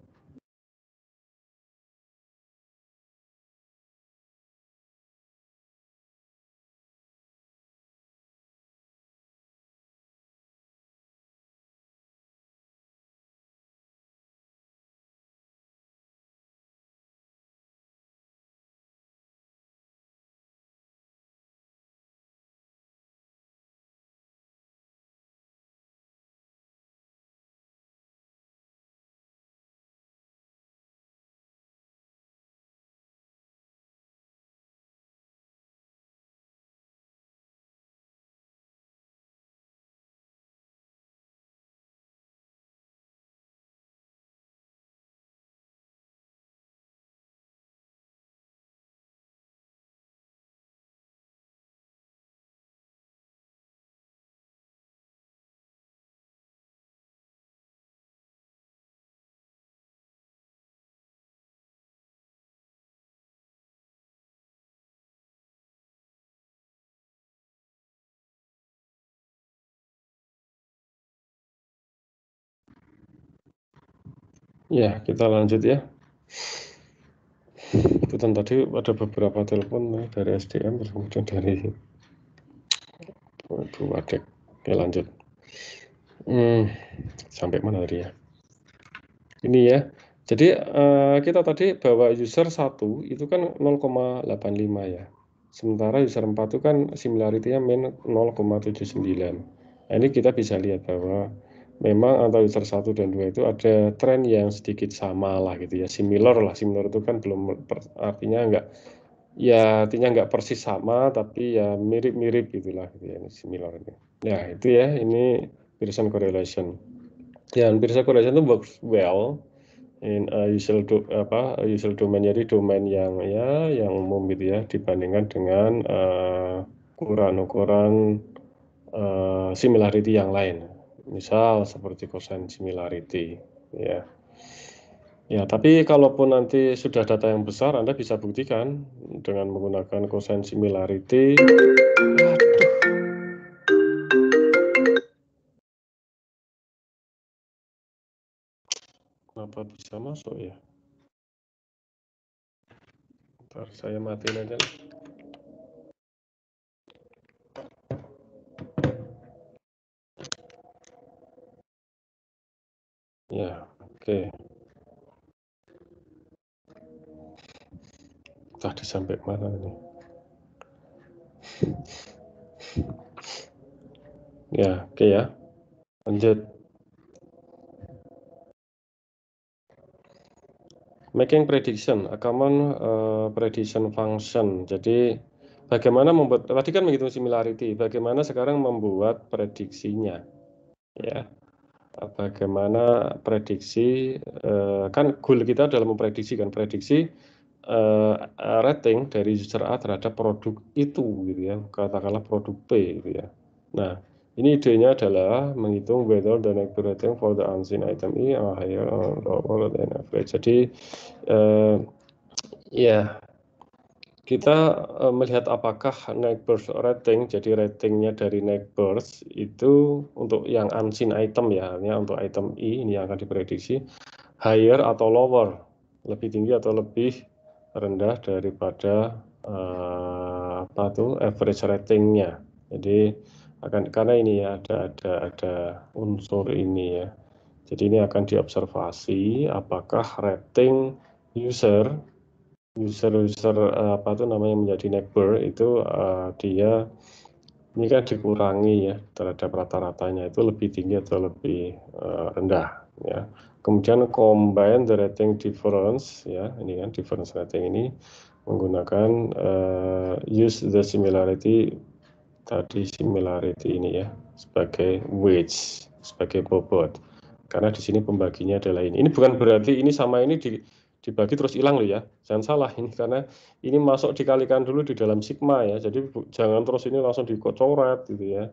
Ya, kita lanjut ya. Itu tadi ada beberapa telepon dari SDM, terus kemudian dari Bu Wadek. Oke, lanjut. Hmm, sampai mana tadi ya? Ini ya. Jadi eh, kita tadi bawa user 1 itu kan 0,85 ya. Sementara user 4 itu kan similarity-nya min 0,79. Nah, ini kita bisa lihat bahwa memang antara user 1 dan 2 itu ada tren yang sedikit sama lah gitu ya similar lah similar itu kan belum artinya enggak ya artinya enggak persis sama tapi ya mirip-mirip gitulah gitu ya ini similar ini ya itu ya ini Pearson correlation ya Pearson correlation itu works well in a usual do, apa a usual domain jadi domain yang ya yang umum gitu ya dibandingkan dengan eh, kurang uh, eh, ukuran -ukuran, uh, similarity yang lain misal seperti persen similarity ya ya tapi kalaupun nanti sudah data yang besar Anda bisa buktikan dengan menggunakan kosen similarity kenapa bisa masuk ya Bentar, saya matiin aja lah. Ya, oke. Okay. Tadi sampai mana ini? ya, oke okay ya. Lanjut. Making prediction, a common uh, prediction function. Jadi bagaimana membuat tadi kan begitu similarity, bagaimana sekarang membuat prediksinya. Ya bagaimana prediksi uh, kan goal kita dalam memprediksi kan prediksi uh, rating dari user A terhadap produk itu gitu ya katakanlah produk P gitu ya. Nah ini idenya adalah menghitung whether the next rating for the unseen item E are higher or lower than average. Jadi uh, ya kita uh, melihat apakah birth rating, jadi ratingnya dari birth itu untuk yang unseen item ya, ini untuk item I e ini yang akan diprediksi, higher atau lower, lebih tinggi atau lebih rendah daripada uh, apa tuh average ratingnya. Jadi akan karena ini ya ada ada ada unsur ini ya. Jadi ini akan diobservasi apakah rating user user-user eh, apa tuh namanya menjadi neighbor itu uh, dia ini kan dikurangi ya terhadap rata-ratanya itu lebih tinggi atau lebih uh, rendah ya. Kemudian combine the rating difference ya ini kan difference rating ini menggunakan uh, use the similarity tadi similarity ini ya sebagai weights sebagai bobot karena di sini pembaginya adalah ini. Ini bukan berarti ini sama ini di dibagi terus hilang loh ya. Jangan salah ini karena ini masuk dikalikan dulu di dalam sigma ya. Jadi jangan terus ini langsung dikocoret gitu ya.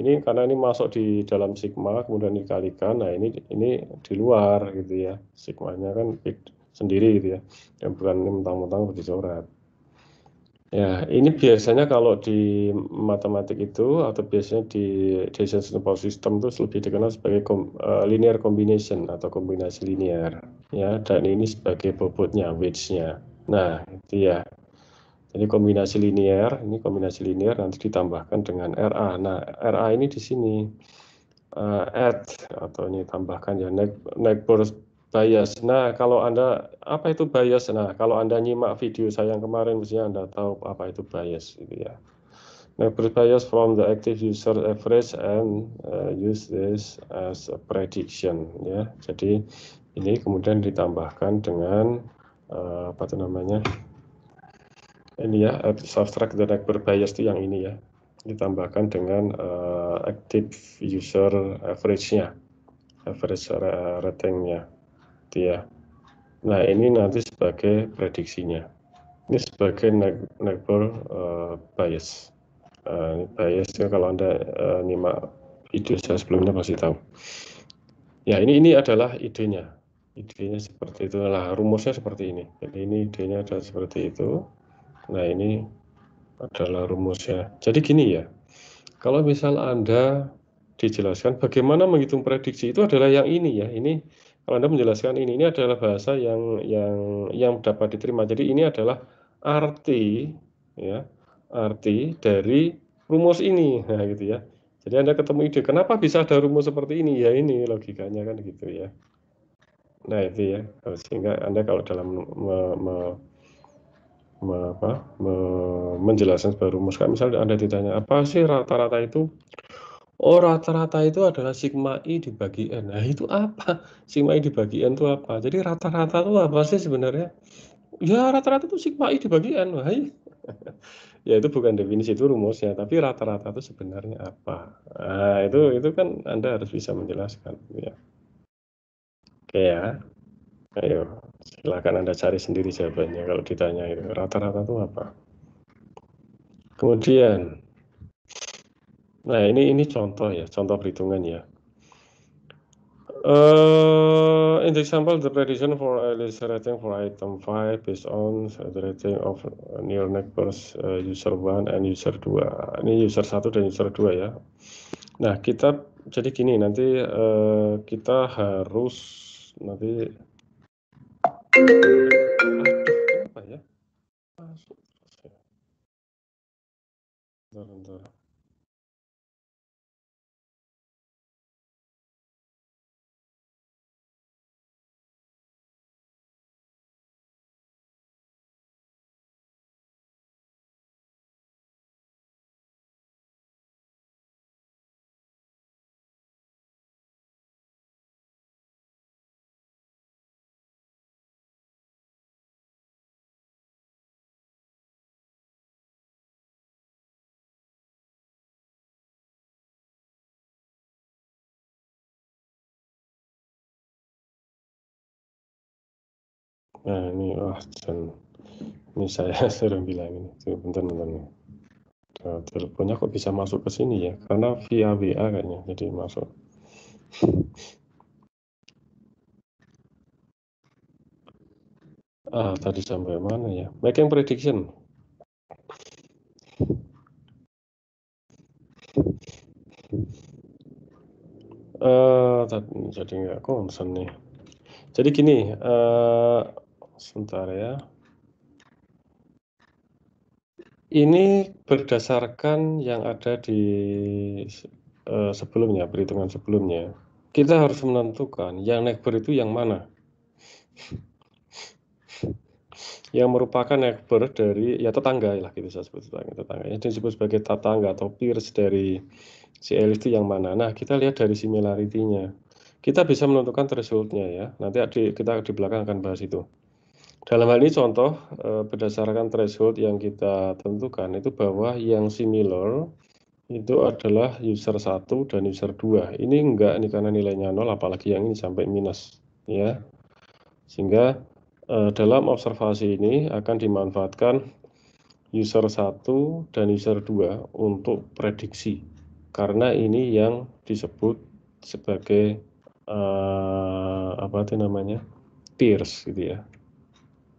Ini karena ini masuk di dalam sigma kemudian dikalikan. Nah, ini ini di luar gitu ya. Sigmanya kan sendiri gitu ya. Dan bukan ini mentang-mentang dicoret. Ya, ini biasanya kalau di matematik itu atau biasanya di decision simple system itu lebih dikenal sebagai kom, uh, linear combination atau kombinasi linear. Ya, dan ini sebagai bobotnya, weights nya Nah, itu ya. Jadi kombinasi linear, ini kombinasi linear nanti ditambahkan dengan RA. Nah, RA ini di sini uh, eh, add atau ini tambahkan ya neighbor bias. Nah, kalau Anda apa itu bias? Nah, kalau Anda nyimak video saya yang kemarin mestinya Anda tahu apa itu bias gitu ya. Nah, bias from the active user average and uh, use this as a prediction ya. Jadi ini kemudian ditambahkan dengan uh, apa itu namanya? Ini ya, subtract the neighbor bias itu yang ini ya. Ditambahkan dengan uh, active user average-nya. Average ratingnya gitu ya. Nah ini nanti sebagai prediksinya. Ini sebagai network uh, eh, bias. Uh, bias ya, kalau anda uh, nyimak video saya sebelumnya pasti tahu. Ya ini ini adalah idenya. Idenya seperti itu lah rumusnya seperti ini. Jadi ini idenya adalah seperti itu. Nah ini adalah rumusnya. Jadi gini ya. Kalau misal anda dijelaskan bagaimana menghitung prediksi itu adalah yang ini ya. Ini kalau Anda menjelaskan ini, ini adalah bahasa yang yang yang dapat diterima. Jadi ini adalah arti ya, arti dari rumus ini. Nah, gitu ya. Jadi Anda ketemu ide, kenapa bisa ada rumus seperti ini? Ya ini logikanya kan gitu ya. Nah, itu ya. Sehingga Anda kalau dalam me, me, me, apa, me, menjelaskan sebuah rumus, kan misalnya Anda ditanya, apa sih rata-rata itu Oh rata-rata itu adalah sigma i dibagi n. Nah itu apa? Sigma i dibagi n itu apa? Jadi rata-rata itu apa sih sebenarnya? Ya rata-rata itu sigma i dibagi n. Wah, ya itu bukan definisi itu rumusnya, tapi rata-rata itu sebenarnya apa? Nah, itu itu kan Anda harus bisa menjelaskan. Ya. Oke ya. Ayo, silakan Anda cari sendiri jawabannya kalau ditanya itu. Rata-rata itu apa? Kemudian, Nah, ini ini contoh ya, contoh perhitungan ya. Uh, in the example, the prediction for uh, LS rating for item 5 based on the rating of near neighbors uh, user 1 and user 2. Uh, ini user 1 dan user 2 ya. Nah, kita jadi gini nanti uh, kita harus nanti apa ya? Bentar, bentar. nah ini wah dan Ini saya sering bilang ini. Tuh, bentar, teman Nih. Nah, teleponnya kok bisa masuk ke sini ya? Karena via WA kayaknya, jadi masuk. ah, tadi sampai mana ya? Making prediction. Uh, jadi nggak konsen nih. Jadi gini, uh, sebentar ya. Ini berdasarkan yang ada di uh, sebelumnya, perhitungan sebelumnya. Kita harus menentukan yang neighbor itu yang mana. yang merupakan neighbor dari ya tetangga lah gitu saya sebut tetangga ini disebut sebagai tetangga atau peers dari si Elif itu yang mana nah kita lihat dari similarity-nya kita bisa menentukan threshold-nya ya nanti di, kita di belakang akan bahas itu dalam hal ini contoh eh, berdasarkan threshold yang kita tentukan itu bahwa yang similar itu adalah user 1 dan user 2. Ini enggak nih karena nilainya 0 apalagi yang ini sampai minus ya. Sehingga eh, dalam observasi ini akan dimanfaatkan user 1 dan user 2 untuk prediksi karena ini yang disebut sebagai eh, apa itu namanya peers gitu ya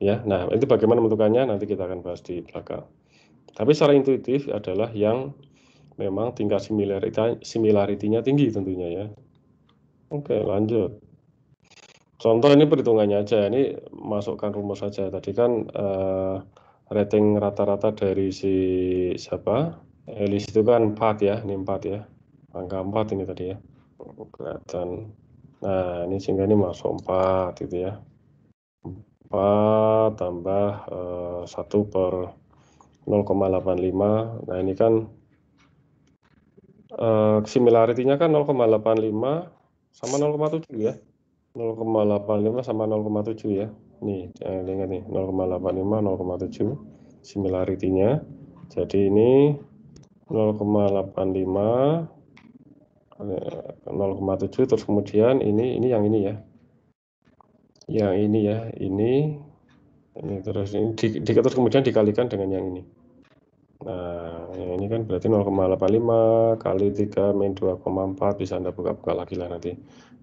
Ya, nah itu bagaimana bentukannya nanti kita akan bahas di belakang. Tapi secara intuitif adalah yang memang tingkat similarity similarity-nya tinggi tentunya ya. Oke, lanjut. Contoh ini perhitungannya aja, ini masukkan rumus saja. Tadi kan uh, rating rata-rata dari si siapa? Elis itu kan 4 ya, ini 4 ya. Angka 4 ini tadi ya. Kelihatan. Nah, ini sehingga ini masuk 4 gitu ya berapa tambah eh, satu 1 per 0,85. Nah ini kan eh, similarity-nya kan 0,85 sama 0,7 ya. 0,85 sama 0,7 ya. Nih, eh, ingat nih, 0,85, 0,7 similarity-nya. Jadi ini 0,85 0,7 eh, terus kemudian ini ini yang ini ya yang ini ya ini ini terus ini di, di, terus kemudian dikalikan dengan yang ini nah yang ini kan berarti 0,85 kali 3 min 2,4 bisa anda buka-buka lagi lah nanti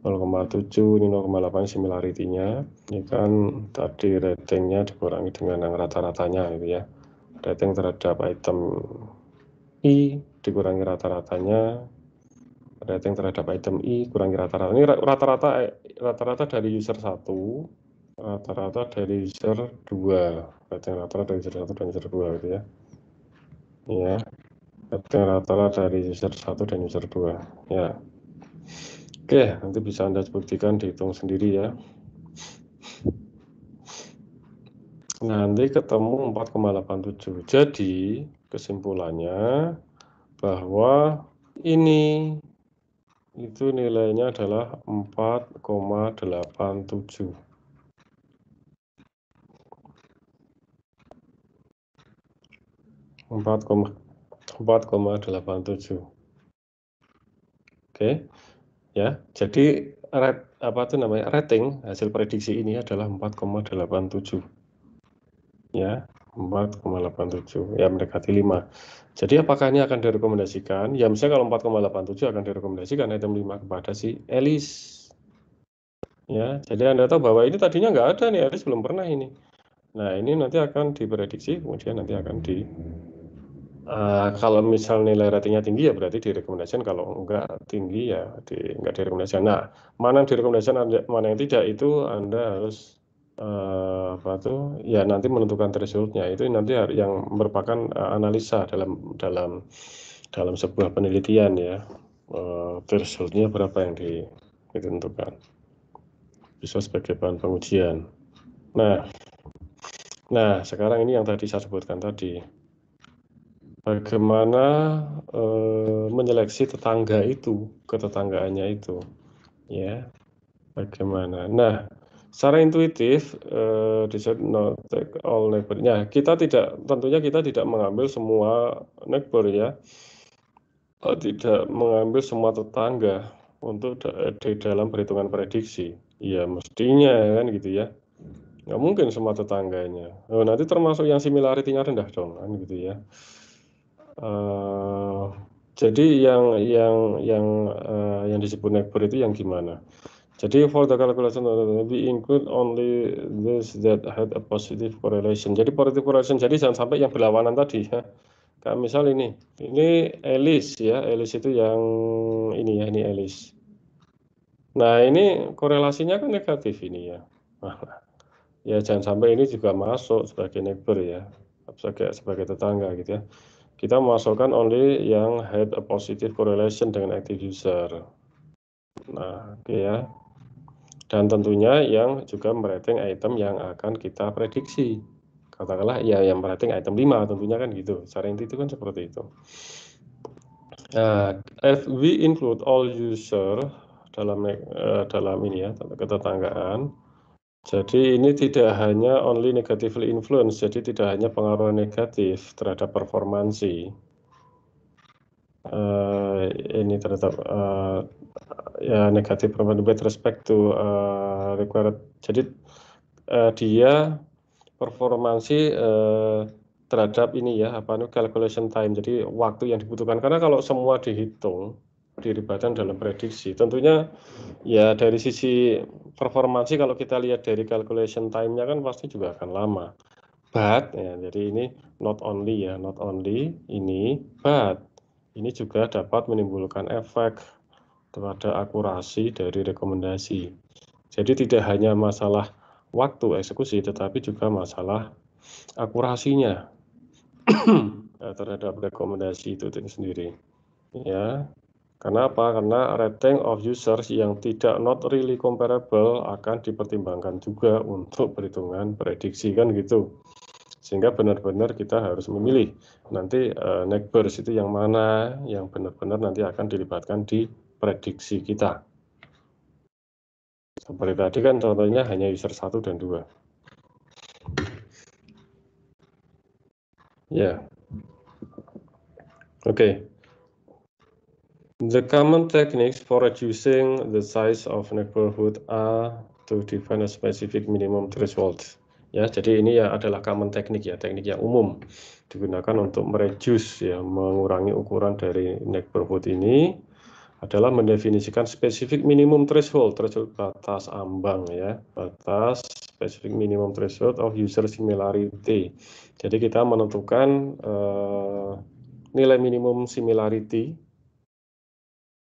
0,7 ini 0,8 similarity-nya ini kan tadi ratingnya dikurangi dengan yang rata-ratanya gitu ya rating terhadap item I dikurangi rata-ratanya rating terhadap item i kurangi rata-rata. Ini rata-rata eh, rata-rata dari user 1, rata-rata dari user 2. Rating rata-rata dari user 1 dan user 2 gitu ya. Ya. Rating rata-rata dari user 1 dan user 2. Ya. Oke, nanti bisa Anda buktikan dihitung sendiri ya. Nanti ketemu 4,87. Jadi, kesimpulannya bahwa ini itu nilainya adalah 4,87. Empat koma Oke, ya. Jadi red, apa tuh namanya rating hasil prediksi ini adalah 4,87. Ya, 4,87 ya mendekati 5. Jadi apakah ini akan direkomendasikan? Ya misalnya kalau 4,87 akan direkomendasikan item 5 kepada si Elis. Ya, jadi Anda tahu bahwa ini tadinya nggak ada nih, Elis belum pernah ini. Nah, ini nanti akan diprediksi, kemudian nanti akan di uh, kalau misal nilai ratingnya tinggi ya berarti direkomendasikan, kalau enggak tinggi ya di, enggak direkomendasikan. Nah, mana yang direkomendasikan, mana yang tidak itu Anda harus Eh, apa tuh ya nanti menentukan thresholdnya itu nanti yang merupakan eh, analisa dalam dalam dalam sebuah penelitian ya uh, thresholdnya berapa yang ditentukan bisa sebagai bahan pengujian. Nah, nah sekarang ini yang tadi saya sebutkan tadi bagaimana eh, menyeleksi tetangga itu ketetanggaannya itu ya bagaimana nah secara intuitif uh, eh, they not take all neighbor. Ya, kita tidak tentunya kita tidak mengambil semua neighbor ya. Oh, tidak mengambil semua tetangga untuk eh, di dalam perhitungan prediksi. Ya mestinya kan gitu ya. Nggak mungkin semua tetangganya. Oh, nanti termasuk yang similarity-nya rendah dong kan gitu ya. Uh, jadi yang yang yang uh, yang disebut neighbor itu yang gimana? Jadi for the calculation we include only this that had a positive correlation. Jadi positive correlation. Jadi jangan sampai yang berlawanan tadi ya. Kayak misal ini, ini Alice ya, Alice itu yang ini ya, ini Alice. Nah ini korelasinya kan negatif ini ya. ya jangan sampai ini juga masuk sebagai neighbor ya, sebagai sebagai tetangga gitu ya. Kita masukkan only yang had a positive correlation dengan active user. Nah, oke okay ya dan tentunya yang juga merating item yang akan kita prediksi. Katakanlah ya yang merating item 5 tentunya kan gitu. Secara inti itu kan seperti itu. Uh, nah, if we include all user dalam uh, dalam ini ya ketetanggaan. Jadi ini tidak hanya only negatively influence, jadi tidak hanya pengaruh negatif terhadap performansi. Uh, ini terhadap uh, ya negatif pronoun with respect to uh, required. Jadi uh, dia performansi uh, terhadap ini ya apa namanya calculation time. Jadi waktu yang dibutuhkan karena kalau semua dihitung badan dalam prediksi. Tentunya ya dari sisi performansi kalau kita lihat dari calculation time-nya kan pasti juga akan lama. But ya, jadi ini not only ya, not only ini but ini juga dapat menimbulkan efek terhadap akurasi dari rekomendasi. Jadi tidak hanya masalah waktu eksekusi tetapi juga masalah akurasinya eh, terhadap rekomendasi itu sendiri. Ya. Karena Karena rating of users yang tidak not really comparable akan dipertimbangkan juga untuk perhitungan prediksi kan gitu. Sehingga benar-benar kita harus memilih nanti uh, neighbors itu yang mana yang benar-benar nanti akan dilibatkan di prediksi kita. Seperti tadi kan contohnya hanya user 1 dan 2. Ya. Yeah. Oke. Okay. The common techniques for reducing the size of neighborhood are to define a specific minimum threshold. Ya, jadi ini ya adalah common teknik ya, teknik yang umum digunakan untuk mereduce ya, mengurangi ukuran dari neighborhood ini adalah mendefinisikan spesifik minimum threshold, threshold batas ambang ya, batas spesifik minimum threshold of user similarity. Jadi kita menentukan uh, nilai minimum similarity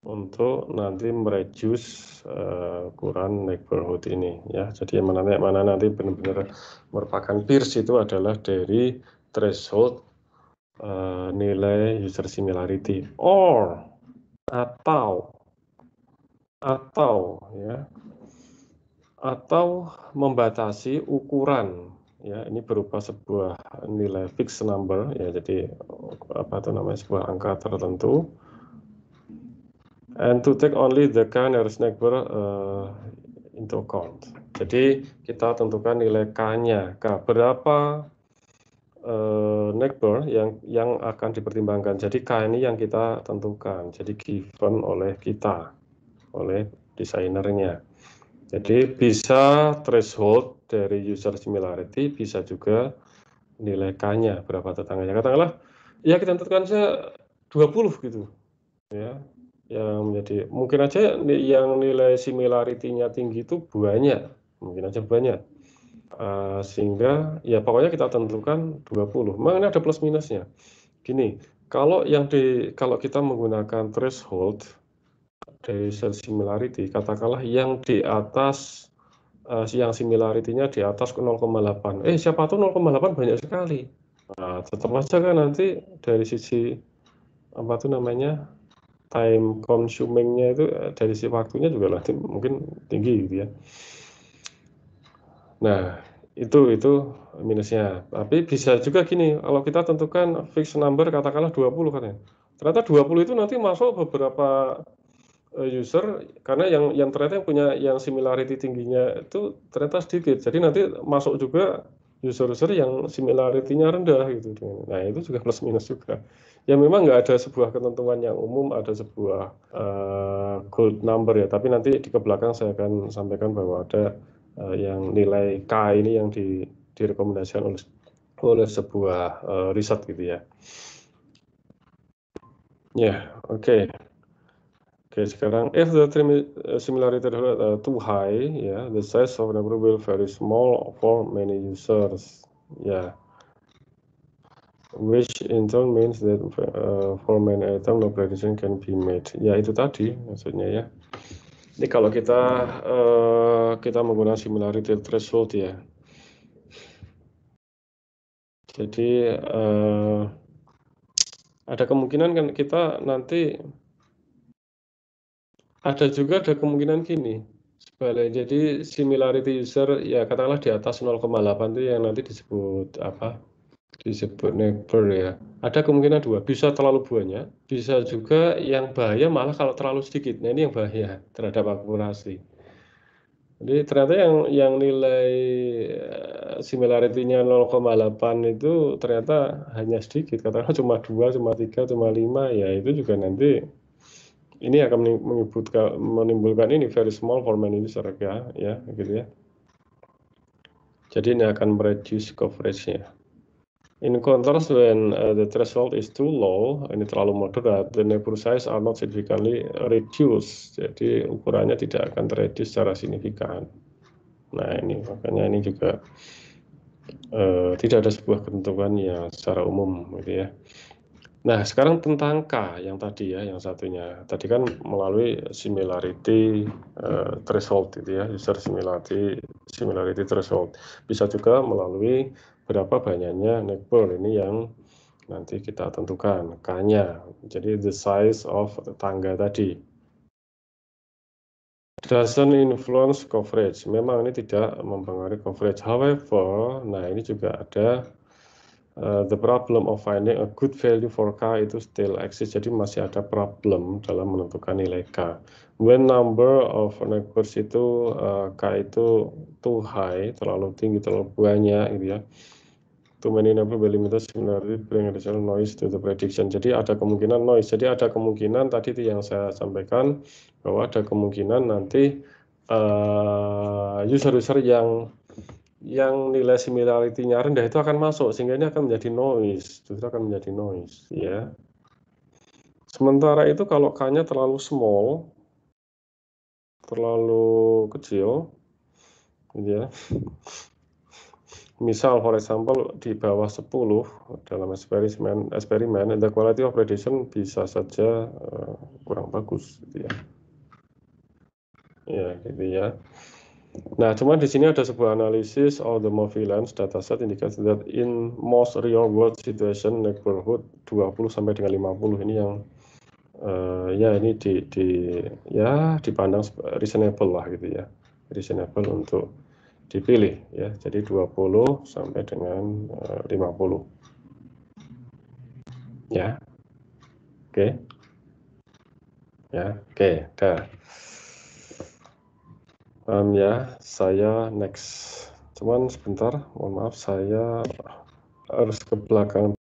untuk nanti mereduce uh, ukuran neighborhood ini ya. Jadi yang mana mana nanti benar-benar merupakan peers itu adalah dari threshold uh, nilai user similarity or atau atau ya atau membatasi ukuran ya ini berupa sebuah nilai fixed number ya jadi apa itu namanya sebuah angka tertentu and to take only the k nearest neighbor uh, into account jadi kita tentukan nilai k-nya k berapa uh, eh, neighbor yang yang akan dipertimbangkan. Jadi K ini yang kita tentukan. Jadi given oleh kita, oleh desainernya. Jadi bisa threshold dari user similarity, bisa juga nilai K-nya, berapa tetangganya. Katakanlah, ya kita tentukan saja 20 gitu. Ya, yang menjadi mungkin aja yang nilai similarity-nya tinggi itu banyak, mungkin aja banyak. Uh, sehingga ya pokoknya kita tentukan 20. Memang ini ada plus minusnya. Gini, kalau yang di kalau kita menggunakan threshold dari cell similarity, katakanlah yang di atas uh, yang similarity-nya di atas 0,8. Eh, siapa tuh 0,8 banyak sekali. Nah, tetap aja kan nanti dari sisi apa tuh namanya time consuming-nya itu eh, dari sisi waktunya juga nanti mungkin tinggi gitu ya. Nah, itu itu minusnya. Tapi bisa juga gini, kalau kita tentukan fixed number katakanlah 20 katanya. Ternyata 20 itu nanti masuk beberapa eh, user karena yang yang ternyata yang punya yang similarity tingginya itu ternyata sedikit. Jadi nanti masuk juga user-user yang similarity-nya rendah gitu. Nah, itu juga plus minus juga. Ya memang nggak ada sebuah ketentuan yang umum, ada sebuah uh, gold number ya, tapi nanti di kebelakang saya akan sampaikan bahwa ada uh, yang nilai K ini yang di, direkomendasikan oleh oleh sebuah uh, riset gitu ya. Ya, yeah, oke. Okay. Oke, okay, sekarang if the eh, similarity uh, too high, ya, yeah, the size of the group will very small for many users. Ya. Yeah. Which in turn means that uh, for many item no prediction can be made. Ya, itu tadi maksudnya ya. Ini kalau kita uh, kita menggunakan similarity threshold ya. Jadi uh, ada kemungkinan kan kita nanti ada juga ada kemungkinan gini sebalik. jadi similarity user ya katakanlah di atas 0,8 itu yang nanti disebut apa disebut neighbor ya. Ada kemungkinan dua, bisa terlalu banyak, bisa juga yang bahaya malah kalau terlalu sedikit. Nah ini yang bahaya terhadap akumulasi. Jadi ternyata yang yang nilai eh, similarity-nya 0,8 itu ternyata hanya sedikit, katakanlah cuma dua, cuma tiga, cuma lima, ya itu juga nanti ini akan menimbulkan, menimbulkan ini very small for many user ya, ya gitu ya. Jadi ini akan mereduce coverage-nya. In contrast, when uh, the threshold is too low, ini terlalu moderat, the neighbor size are not significantly reduced. Jadi ukurannya tidak akan terreduce secara signifikan. Nah ini makanya ini juga uh, tidak ada sebuah ketentuan yang secara umum gitu ya. Nah, sekarang tentang K yang tadi ya, yang satunya. Tadi kan melalui similarity uh, threshold gitu ya, user similarity, similarity threshold. Bisa juga melalui berapa banyaknya nebul ini yang nanti kita tentukan k-nya. Jadi the size of tangga tadi. Doesn't influence coverage. Memang ini tidak mempengaruhi coverage. However, nah ini juga ada uh, the problem of finding a good value for k itu still exist, Jadi masih ada problem dalam menentukan nilai k. When number of neighbors itu uh, eh, k itu too high, terlalu tinggi, terlalu banyak, gitu ya tumeninabilitas similarity bring additional noise to the prediction. Jadi ada kemungkinan noise. Jadi ada kemungkinan tadi itu yang saya sampaikan bahwa ada kemungkinan nanti eh, user-user uh, yang yang nilai similarity-nya rendah itu akan masuk sehingga ini akan menjadi noise, justru akan menjadi noise, ya. Sementara itu kalau kanya terlalu small, terlalu kecil, gitu ya, misal for example di bawah 10 dalam eksperimen eksperimen the quality of prediction bisa saja uh, kurang bagus gitu ya. Ya, gitu ya. Nah, cuman di sini ada sebuah analisis of the Movilance dataset indicates that in most real world situation neighborhood 20 sampai dengan 50 ini yang uh, ya ini di, di ya dipandang reasonable lah gitu ya. Reasonable untuk dipilih ya. Jadi 20 sampai dengan eh, lima 50. Ya. Oke. Okay. Ya, oke, okay, dah. Um, ya, saya next. Cuman sebentar, mohon maaf saya harus ke belakang